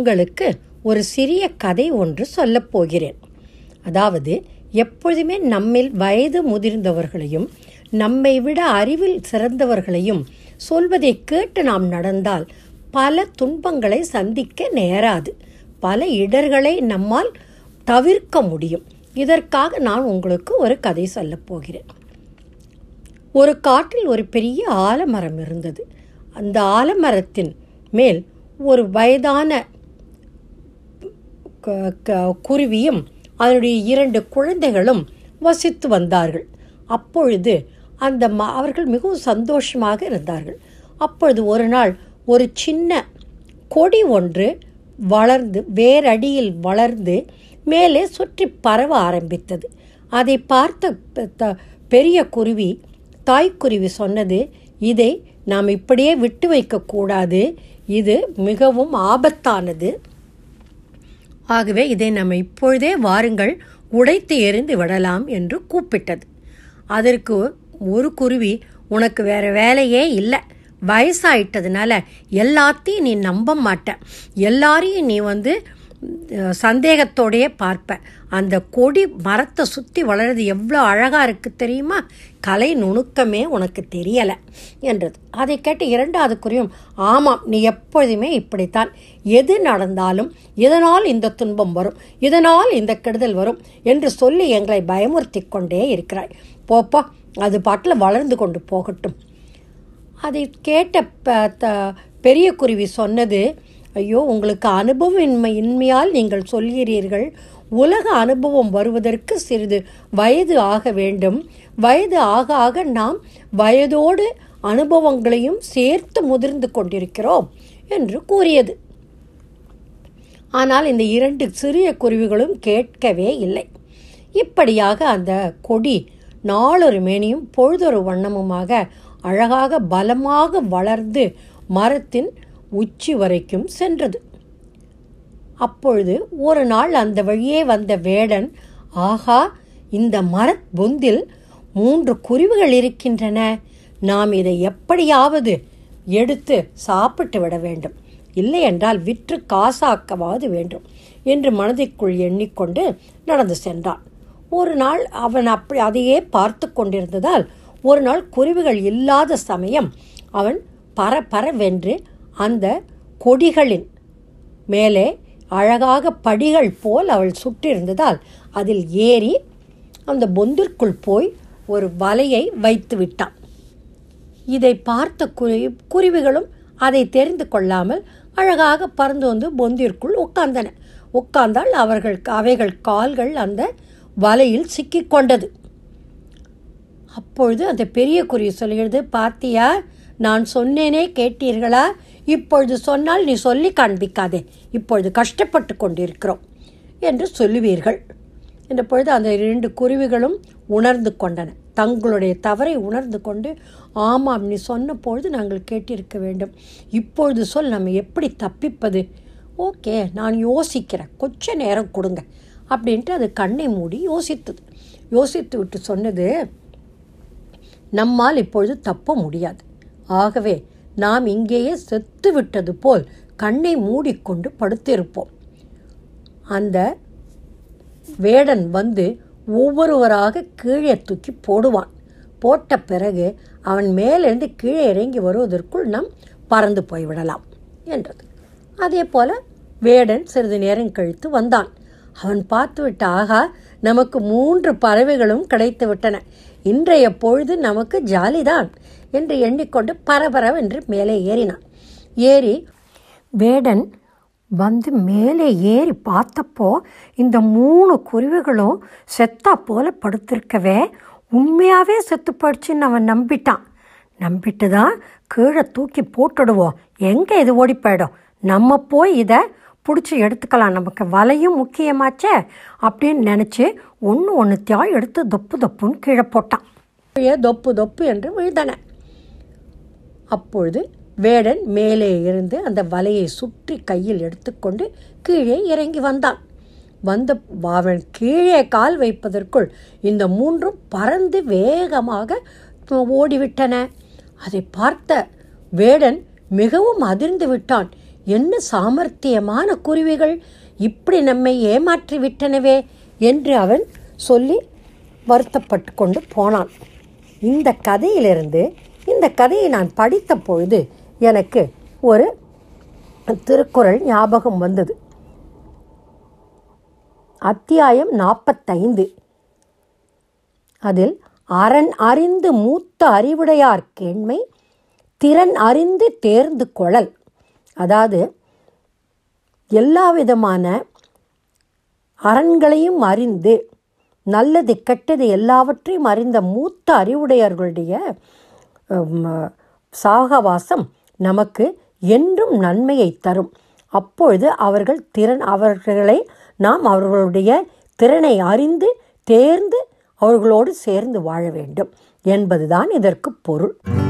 உங்களுக்கு ஒரு சிறிய கதை ஒன்று சொல்லப் போகிறேன் அதாவது எப்பொழுதுமே நம்மில் வயது முதிர்ந்தவர்களையும் நம்மை விட அறிவில் சிறந்தவர்களையும் சொல்வதை கேட்டு நாம் நடந்தால் பல துன்பங்களை சந்திக்க நேராது பல இடர்களை நம்மால் தவிர்க்க முடியும் இதற்காக நான் உங்களுக்கு ஒரு கதை சொல்லப் போகிறேன் ஒரு காட்டில் ஒரு பெரிய ஆலமரம் இருந்தது அந்த ஆலமரத்தின் மேல் ஒரு வயதான குருவியும் அதனுடைய இரண்டு குழந்தைகளும் வசித்து வந்தார்கள் அப்பொழுது அந்த ம அவர்கள் மிகவும் சந்தோஷமாக இருந்தார்கள் அப்பொழுது ஒரு நாள் ஒரு சின்ன கொடி ஒன்று வளர்ந்து வேரடியில் வளர்ந்து மேலே சுற்றி பரவ ஆரம்பித்தது அதை பார்த்த பெரிய குருவி தாய்க்குருவி சொன்னது இதை நாம் இப்படியே விட்டு வைக்கக்கூடாது இது மிகவும் ஆபத்தானது ஆகவே இதை நம்ம இப்பொழுதே வாருங்கள் உடைத்து எறிந்து விடலாம் என்று கூப்பிட்டது அதற்கு ஒரு குருவி உனக்கு வேற வேலையே இல்லை வயசாயிட்டதுனால எல்லாத்தையும் நீ நம்ப மாட்ட எல்லாரையும் நீ வந்து சந்தேகத்தோடையே பார்ப்பேன் அந்த கொடி மரத்தை சுற்றி வளருது எவ்வளோ அழகாக இருக்குது தெரியுமா கலை நுணுக்கமே உனக்கு தெரியலை என்றது அதை கேட்டு இரண்டாவது குறியும் ஆமாம் நீ எப்பொழுதுமே இப்படித்தான் எது நடந்தாலும் இதனால் இந்த துன்பம் வரும் இதனால் இந்த கெடுதல் வரும் என்று சொல்லி எங்களை பயமுறுத்தி கொண்டே இருக்கிறாய் போப்பா அது பாட்டில் வளர்ந்து கொண்டு போகட்டும் அதை கேட்ட பெரிய குருவி சொன்னது ஐயோ உங்களுக்கு அனுபவம் இன்மை இன்மையால் நீங்கள் சொல்கிறீர்கள் உலக அனுபவம் வருவதற்கு சிறிது வயது ஆக வேண்டும் வயது ஆக ஆக நாம் வயதோடு அனுபவங்களையும் சேர்த்து முதிர்ந்து கொண்டிருக்கிறோம் என்று கூறியது ஆனால் இந்த இரண்டு சிறிய குருவிகளும் கேட்கவே இல்லை இப்படியாக அந்த கொடி நாளொரு மேனியும் பொழுதொரு வண்ணமுமாக அழகாக பலமாக வளர்ந்து மரத்தின் உச்சி வரைக்கும் சென்றது அப்பொழுது ஒரு நாள் அந்த வழியே வந்த வேடன் ஆகா இந்த மரத் பொந்தில் மூன்று குருவிகள் இருக்கின்றன நாம் இதை எப்படியாவது எடுத்து சாப்பிட்டு விட வேண்டும் இல்லையென்றால் விற்று காசாக்கவாது வேண்டும் என்று மனதிற்குள் எண்ணிக்கொண்டு நடந்து சென்றான் ஒரு நாள் அவன் அப்படி அதையே பார்த்து கொண்டிருந்ததால் ஒரு நாள் குருவிகள் இல்லாத சமயம் அவன் பர பரவென்று அந்த கொடிகளின் மேலே அழகாக படிகள் போல் அவள் சுற்றிருந்ததால் அதில் ஏறி அந்த பொந்திற்குள் போய் ஒரு வலையை வைத்து விட்டான் இதை பார்த்த குறி குருவிகளும் அதை தெரிந்து கொள்ளாமல் அழகாக பறந்து வந்து பொந்திற்குள் உட்கார்ந்தன உட்கார்ந்தால் அவர்கள் அவைகள் கால்கள் அந்த வலையில் சிக்கிக்கொண்டது அப்பொழுது அந்த பெரிய குருவி சொல்கிறது பார்த்தியா நான் சொன்னேனே கேட்டீர்களா இப்பொழுது சொன்னால் நீ சொல்லி காண்பிக்காதே இப்பொழுது கஷ்டப்பட்டு கொண்டிருக்கிறோம் என்று சொல்லுவீர்கள் என்ற பொழுது அந்த இரண்டு குருவிகளும் உணர்ந்து கொண்டன தங்களுடைய தவறை உணர்ந்து கொண்டு ஆமாம் நீ சொன்ன பொழுது நாங்கள் கேட்டிருக்க வேண்டும் இப்பொழுது சொல் நம்ம எப்படி தப்பிப்பது ஓகே நான் யோசிக்கிறேன் கொஞ்ச நேரம் கொடுங்க அப்படின்ட்டு அது கண்ணை மூடி யோசித்தது யோசித்து விட்டு சொன்னது நம்மால் இப்பொழுது தப்ப முடியாது ஆகவே நாம் இங்கேயே செத்து விட்டது போல் கண்ணை மூடிக்கொண்டு படுத்திருப்போம் அந்த வேடன் வந்து ஒவ்வொருவராக கீழே தூக்கி போடுவான் போட்ட பிறகு அவன் மேலிருந்து கீழே இறங்கி வருவதற்குள் நாம் பறந்து போய்விடலாம் என்றது அதே போல் வேடன் சிறிது நேரம் கழித்து வந்தான் அவன் பார்த்துவிட்டு ஆகா நமக்கு மூன்று பறவைகளும் கிடைத்து விட்டன இன்றைய பொழுது நமக்கு ஜாலிதான் என்று எண்ணிக்கொண்டு பரபரவென்று மேலே ஏறினான் ஏறி வேடன் வந்து மேலே ஏறி பார்த்தப்போ இந்த மூணு குருவிகளும் செத்தா போல படுத்திருக்கவே உண்மையாகவே செத்து படிச்சுன்னு அவன் நம்பிட்டான் நம்பிட்டு தான் கீழே தூக்கி போட்டுடுவோம் எங்கே இது ஓடி போயிடும் நம்ம போய் இதை பிடிச்சி எடுத்துக்கலாம் நமக்கு வலையும் முக்கியமாச்சே அப்படின்னு நினச்சி ஒன்று ஒன்றுத்தையாக எடுத்து தொப்பு தொப்புன்னு கீழே போட்டான் தொப்பு தொப்பு என்று விழுந்தன அப்பொழுது வேடன் மேலே இருந்து அந்த வலையை சுற்றி கையில் எடுத்துக்கொண்டு கீழே இறங்கி வந்தான் வந்த அவன் கீழே கால் வைப்பதற்குள் இந்த மூன்றும் பறந்து வேகமாக ஓடிவிட்டன அதை பார்த்த வேடன் மிகவும் அதிர்ந்து விட்டான் என்ன சாமர்த்தியமான குருவிகள் இப்படி நம்மை ஏமாற்றி விட்டனவே என்று அவன் சொல்லி வருத்தப்பட்டு கொண்டு போனான் இந்த கதையிலிருந்து இந்த கதையை நான் படித்த பொழுது எனக்கு ஒரு திருக்குறள் ஞாபகம் வந்தது அத்தியாயம் நாற்பத்தைந்து அதில் அரண் அறிந்து மூத்த அறிவுடையார் கேண்மை திறன் அறிந்து தேர்ந்து கொழல் அதாவது எல்லா விதமான அரண்களையும் அறிந்து நல்லது கெட்டது எல்லாவற்றையும் அறிந்த மூத்த அறிவுடையர்களுடைய சாகவாசம் நமக்கு என்றும் நன்மையை தரும் அப்பொழுது அவர்கள் திறன் அவர்களை நாம் அவர்களுடைய திறனை அறிந்து தேர்ந்து அவர்களோடு சேர்ந்து வாழ வேண்டும் என்பதுதான் இதற்கு பொருள்